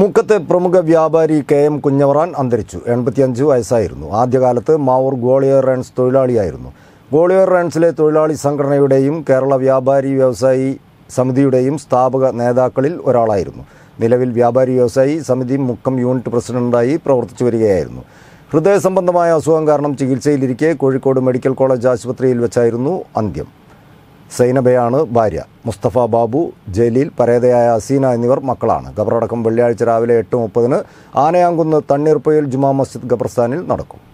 മുക്കത്തെ പ്രമുഖ വ്യാപാരി K M Kunhavaran അന്തരിച്ചു എൺപത്തിയഞ്ച് വയസ്സായിരുന്നു ആദ്യകാലത്ത് മാവൂർ ഗോളിയർ റൺസ് തൊഴിലാളിയായിരുന്നു ഗോളിയർ റൺസിലെ തൊഴിലാളി സംഘടനയുടെയും കേരള വ്യാപാരി വ്യവസായി സമിതിയുടെയും സ്ഥാപക നേതാക്കളിൽ ഒരാളായിരുന്നു നിലവിൽ വ്യാപാരി വ്യവസായി സമിതി മുക്കം യൂണിറ്റ് പ്രസിഡന്റായി പ്രവർത്തിച്ചു വരികയായിരുന്നു ഹൃദയ സംബന്ധമായ അസുഖം കാരണം ചികിത്സയിലിരിക്കെ കോഴിക്കോട് മെഡിക്കൽ കോളേജ് ആശുപത്രിയിൽ വെച്ചായിരുന്നു അന്ത്യം സൈനബയാണ് ഭാര്യ മുസ്തഫ ബാബു ജലീൽ പരേതയായ അസീന എന്നിവർ മക്കളാണ് ഖബറടക്കം വെള്ളിയാഴ്ച രാവിലെ എട്ട് മുപ്പതിന് ആനയാങ്കുന്ന് തണ്ണീർപ്പയിൽ ജുമാ മസ്ജിദ് ഖബർസ്ഥാനിൽ നടക്കും